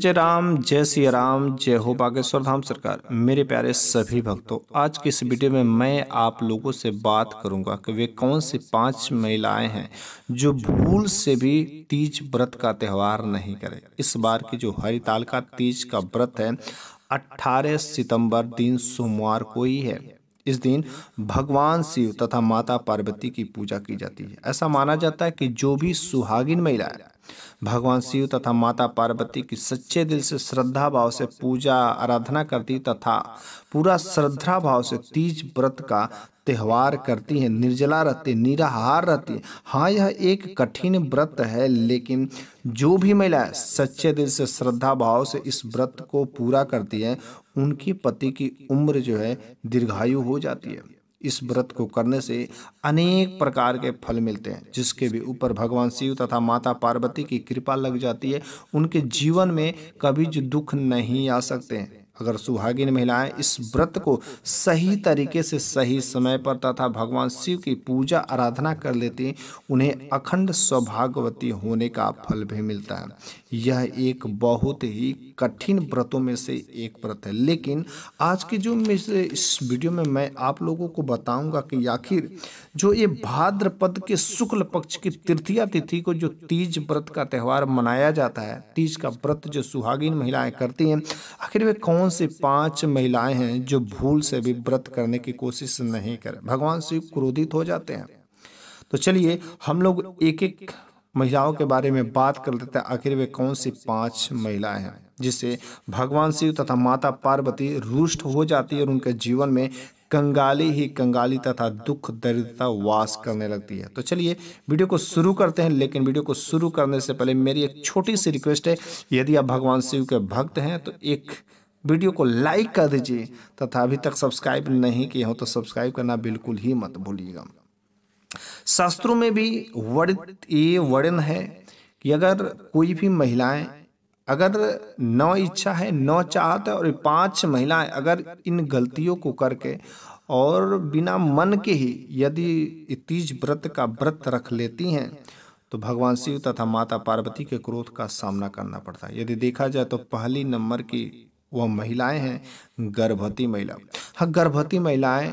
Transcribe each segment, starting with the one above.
जय राम जय श्री राम जय हो बागेश्वर धाम सरकार मेरे प्यारे सभी भक्तों आज की इस वीडियो में मैं आप लोगों से बात करूंगा कि वे कौन सी पांच महिलाएं हैं जो भूल से भी तीज व्रत का त्यौहार नहीं करें इस बार की जो हरिताल का तीज का व्रत है 18 सितंबर दिन सोमवार को ही है इस दिन भगवान शिव तथा माता पार्वती की पूजा की जाती है ऐसा माना जाता है कि जो भी सुहागिन महिला भगवान शिव तथा माता पार्वती की सच्चे दिल से श्रद्धा भाव से पूजा आराधना करती तथा पूरा श्रद्धा भाव से तीज व्रत का त्यौहार करती हैं निर्जला रहती निराहार रहती हाँ यह एक कठिन व्रत है लेकिन जो भी महिला सच्चे दिल से श्रद्धा भाव से इस व्रत को पूरा करती है उनकी पति की उम्र जो है दीर्घायु हो जाती है इस व्रत को करने से अनेक प्रकार के फल मिलते हैं जिसके भी ऊपर भगवान शिव तथा माता पार्वती की कृपा लग जाती है उनके जीवन में कभी जो दुख नहीं आ सकते हैं अगर सुहागिन महिलाएं इस व्रत को सही तरीके से सही समय पर तथा भगवान शिव की पूजा आराधना कर लेती उन्हें अखंड सौभाग्यवती होने का फल भी मिलता है यह एक बहुत ही कठिन व्रतों में से एक व्रत है लेकिन आज के जो इस वीडियो में मैं आप लोगों को बताऊंगा कि आखिर जो ये भाद्रपद के शुक्ल पक्ष की तृतीया तिथि को जो तीज व्रत का त्यौहार मनाया जाता है तीज का व्रत जो सुहागिन महिलाएँ करती हैं आखिर वे कौन कौन सी पांच महिलाएं हैं जो भूल से भी व्रत करने की कोशिश नहीं करें भगवान शिव क्रोधित हो जाते हैं तो चलिए हम लोग एक एक महिलाओं के बारे में बात कर लेते हैं आखिर वे कौन सी पांच महिलाएं हैं जिससे भगवान शिव तथा माता पार्वती रुष्ट हो जाती है और उनके जीवन में कंगाली ही कंगाली तथा दुख दरिद्रता वास करने लगती है तो चलिए वीडियो को शुरू करते हैं लेकिन वीडियो को शुरू करने से पहले मेरी एक छोटी सी रिक्वेस्ट है यदि आप भगवान शिव के भक्त हैं तो एक वीडियो को लाइक कर दीजिए तथा अभी तक सब्सक्राइब नहीं किए हो तो सब्सक्राइब करना बिल्कुल ही मत भूलिएगा शास्त्रों में भी वर्णित ये वर्ण है कि अगर कोई भी महिलाएं अगर नौ इच्छा है नौ चाहत है और पांच महिलाएं अगर इन गलतियों को करके और बिना मन के ही यदि तीज व्रत का व्रत रख लेती हैं तो भगवान शिव तथा माता पार्वती के क्रोध का सामना करना पड़ता है यदि देखा जाए तो पहली नंबर की वह महिलाएं हैं गर्भवती महिला हाँ गर्भवती महिलाएं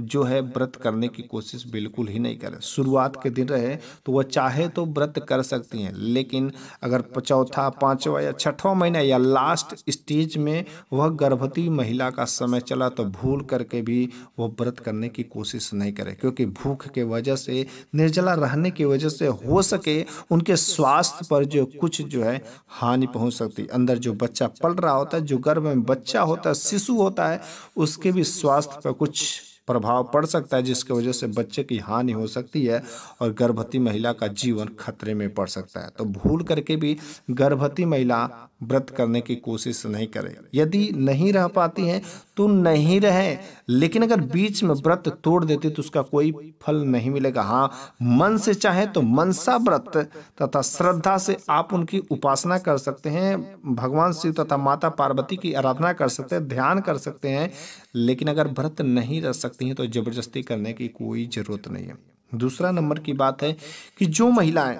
जो है व्रत करने की कोशिश बिल्कुल ही नहीं करें शुरुआत के दिन रहे तो वह चाहे तो व्रत कर सकती हैं लेकिन अगर चौथा पाँचवा या छठवा महीना या लास्ट स्टेज में वह गर्भवती महिला का समय चला तो भूल करके भी वह व्रत करने की कोशिश नहीं करे क्योंकि भूख के वजह से निर्जला रहने की वजह से हो सके उनके स्वास्थ्य पर जो कुछ जो है हानि पहुँच सकती अंदर जो बच्चा पल रहा होता है जो गर्भ में बच्चा होता है शिशु होता है उसके भी स्वास्थ्य पर कुछ प्रभाव पड़ सकता है जिसकी वजह से बच्चे की हानि हो सकती है और गर्भवती महिला का जीवन खतरे में पड़ सकता है तो भूल करके भी गर्भवती महिला व्रत करने की कोशिश नहीं करें यदि नहीं रह पाती हैं तो नहीं रहें लेकिन अगर बीच में व्रत तोड़ देती तो उसका कोई फल नहीं मिलेगा हाँ मन से चाहे तो मनसा व्रत तथा श्रद्धा से आप उनकी उपासना कर सकते हैं भगवान शिव तथा माता पार्वती की आराधना कर सकते हैं ध्यान कर सकते हैं लेकिन अगर व्रत नहीं रह सकते सकती हैं तो ज़बरदस्ती करने की कोई ज़रूरत नहीं है दूसरा नंबर की बात है कि जो महिलाएं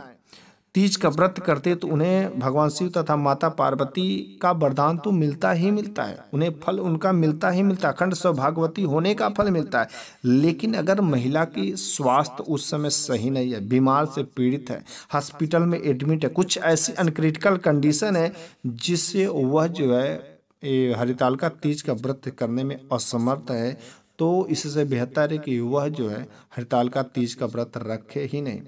तीज का व्रत करते तो उन्हें भगवान शिव तथा माता पार्वती का वरदान तो मिलता ही मिलता है उन्हें फल उनका मिलता ही मिलता है अखंड सौभागवती होने का फल मिलता है लेकिन अगर महिला की स्वास्थ्य उस समय सही नहीं है बीमार से पीड़ित है हॉस्पिटल में एडमिट है कुछ ऐसी अनक्रिटिकल कंडीशन है जिससे वह जो है हरिताल का तीज का व्रत करने में असमर्थ है तो इससे बेहतर है कि युवा जो है हड़ताल का तीज का व्रत रखे ही नहीं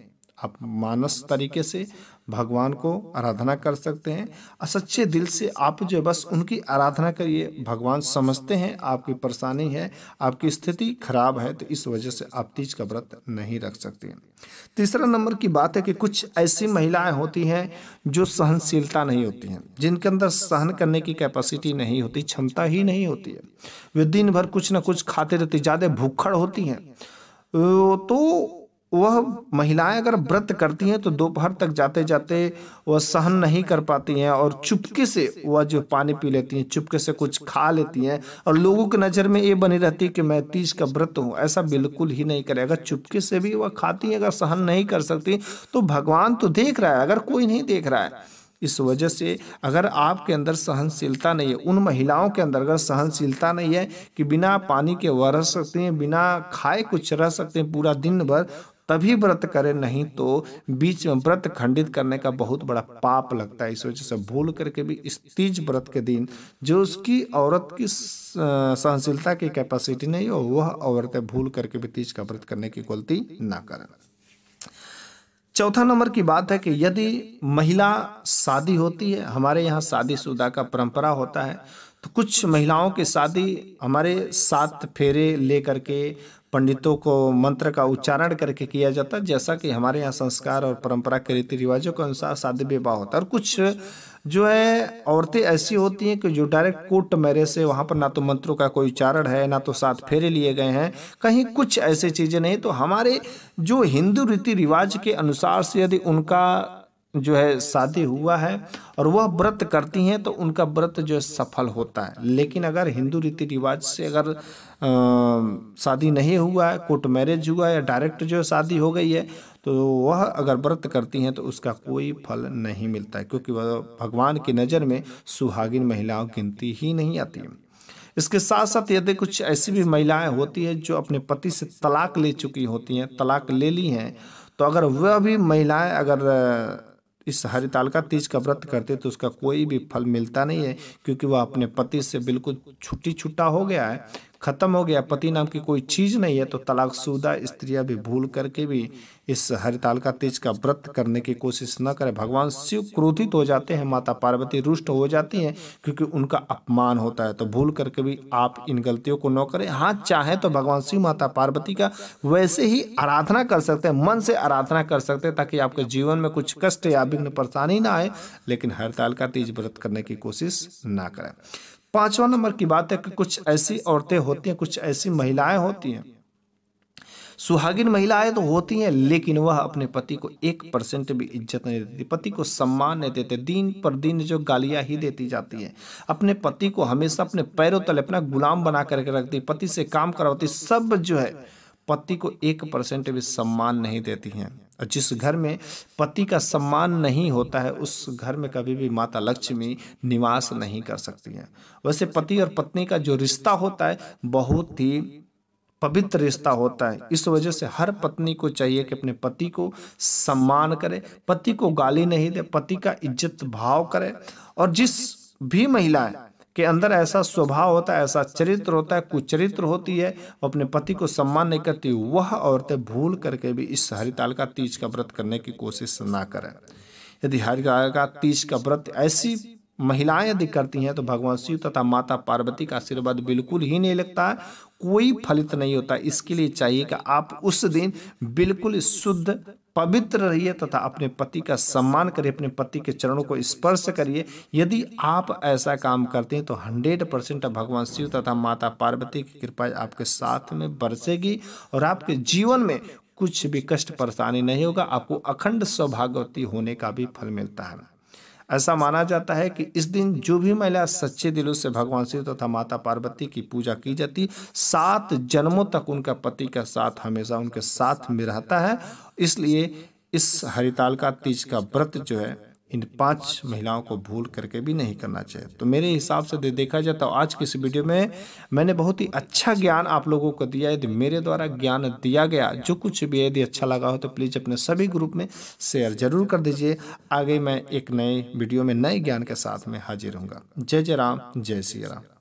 आप मानस तरीके से भगवान को आराधना कर सकते हैं और सच्चे दिल से आप जो बस उनकी आराधना करिए भगवान समझते हैं आपकी परेशानी है आपकी स्थिति खराब है तो इस वजह से आप तीज का व्रत नहीं रख सकते तीसरा नंबर की बात है कि कुछ ऐसी महिलाएं होती हैं जो सहनशीलता नहीं होती हैं जिनके अंदर सहन करने की कैपेसिटी नहीं होती क्षमता ही नहीं होती है वे दिन भर कुछ ना कुछ खाते रहते ज़्यादा भूखड़ होती हैं तो वह महिलाएं अगर व्रत करती हैं तो दोपहर तक जाते जाते वह सहन नहीं कर पाती हैं और चुपके से वह जो पानी पी लेती हैं चुपके से कुछ खा लेती हैं और लोगों की नज़र में ये बनी रहती है कि मैं तीज का व्रत हूँ ऐसा बिल्कुल ही नहीं करे अगर चुपके से भी वह खाती हैं अगर सहन नहीं कर सकती तो भगवान तो देख रहा है अगर कोई नहीं देख रहा है इस वजह से अगर आपके अंदर सहनशीलता नहीं है उन महिलाओं के अंदर अगर सहनशीलता नहीं है कि बिना पानी के वह रह सकते हैं बिना खाए कुछ रह सकते हैं पूरा दिन भर तभी व्रत करें नहीं तो बीच में व्रत खंडित करने का बहुत बड़ा पाप लगता है इस वजह से भूल करके भी इस तीज व्रत के दिन जो उसकी औरत की सहनशीलता की कैपेसिटी नहीं हो वह औरतें भूल करके भी तीज का व्रत करने की गलती ना करें चौथा नंबर की बात है कि यदि महिला शादी होती है हमारे यहाँ शादीशुदा का परंपरा होता है तो कुछ महिलाओं की शादी हमारे सात फेरे ले करके पंडितों को मंत्र का उच्चारण करके किया जाता है जैसा कि हमारे यहाँ संस्कार और परंपरा के रीति रिवाजों के अनुसार शादी विवाह होता है और कुछ जो है औरतें ऐसी होती हैं कि जो डायरेक्ट कोर्ट मेरे से वहाँ पर ना तो मंत्रों का कोई उच्चारण है ना तो साथ फेरे लिए गए हैं कहीं कुछ ऐसी चीज़ें नहीं तो हमारे जो हिंदू रीति रिवाज के अनुसार से यदि उनका जो है शादी हुआ है और वह व्रत करती हैं तो उनका व्रत जो है सफल होता है लेकिन अगर हिंदू रीति रिवाज से अगर शादी नहीं हुआ है कोर्ट मैरिज हुआ या डायरेक्ट जो शादी हो गई है तो वह अगर व्रत करती हैं तो उसका कोई फल नहीं मिलता है क्योंकि वह भगवान की नज़र में सुहागिन महिलाओं गिनती ही नहीं आती है इसके साथ साथ यदि कुछ ऐसी भी महिलाएं होती है जो अपने पति से तलाक ले चुकी होती हैं तलाक ले ली हैं तो अगर वह भी महिलाएं अगर इस हरिताल का तीज का व्रत करते तो उसका कोई भी फल मिलता नहीं है क्योंकि वह अपने पति से बिल्कुल छुट्टी छुट्टा हो गया है ख़त्म हो गया पति नाम की कोई चीज़ नहीं है तो तलाकशुदा स्त्रियां भी भूल करके भी इस हरिताल का तेज का व्रत करने की कोशिश न करें भगवान शिव क्रोधित हो जाते हैं माता पार्वती रुष्ट हो जाती हैं क्योंकि उनका अपमान होता है तो भूल करके भी आप इन गलतियों को न करें हाँ चाहे तो भगवान शिव माता पार्वती का वैसे ही आराधना कर सकते हैं मन से आराधना कर सकते हैं ताकि आपके जीवन में कुछ कष्ट या विघ्न परेशानी ना आए लेकिन हरिताल का तेज व्रत करने की कोशिश ना करें पांचवा नंबर की बात है कि कुछ ऐसी औरतें होती हैं कुछ ऐसी महिलाएं होती हैं सुहागिन महिलाएं तो होती हैं लेकिन वह अपने पति को एक परसेंट भी इज्जत नहीं देती पति को सम्मान नहीं देते दिन पर दिन जो गालियां ही देती जाती है अपने पति को हमेशा अपने पैरों तले अपना गुलाम बना करके रखती पति से काम करवाती सब जो है पति को एक परसेंट भी सम्मान नहीं देती हैं और जिस घर में पति का सम्मान नहीं होता है उस घर में कभी भी माता लक्ष्मी निवास नहीं कर सकती हैं वैसे पति और पत्नी का जो रिश्ता होता है बहुत ही पवित्र रिश्ता होता है इस वजह से हर पत्नी को चाहिए कि अपने पति को सम्मान करे पति को गाली नहीं दे पति का इज्जत भाव करे और जिस भी महिलाएं के अंदर ऐसा स्वभाव होता है ऐसा चरित्र होता है कुचरित्र होती है वो अपने पति को सम्मान नहीं करती वह औरतें भूल करके भी इस हरिताल का तीज का व्रत करने की कोशिश ना करें यदि हरिताल का तीज का व्रत ऐसी महिलाएं यदि करती हैं तो भगवान शिव तथा माता पार्वती का आशीर्वाद बिल्कुल ही नहीं लगता कोई फलित नहीं होता इसके लिए चाहिए कि आप उस दिन बिल्कुल शुद्ध पवित्र रहिए तथा अपने पति का सम्मान करिए अपने पति के चरणों को स्पर्श करिए यदि आप ऐसा काम करते हैं तो हंड्रेड परसेंट भगवान शिव तथा माता पार्वती की कृपा आपके साथ में बरसेगी और आपके जीवन में कुछ भी कष्ट परेशानी नहीं होगा आपको अखंड सौभाग्यवती होने का भी फल मिलता है ऐसा माना जाता है कि इस दिन जो भी महिला सच्चे दिलों से भगवान शिव तथा माता पार्वती की पूजा की जाती सात जन्मों तक उनका पति का साथ हमेशा उनके साथ में रहता है इसलिए इस हरिताल का तीज का व्रत जो है इन पांच महिलाओं को भूल करके भी नहीं करना चाहिए तो मेरे हिसाब से दे देखा जाए तो आज की इस वीडियो में मैंने बहुत ही अच्छा ज्ञान आप लोगों को दिया यदि मेरे द्वारा ज्ञान दिया गया जो कुछ भी यदि अच्छा लगा हो तो प्लीज़ अपने सभी ग्रुप में शेयर जरूर कर दीजिए आगे मैं एक नए वीडियो में नए ज्ञान के साथ में हाजिर हूँ जय जय राम जय श्री राम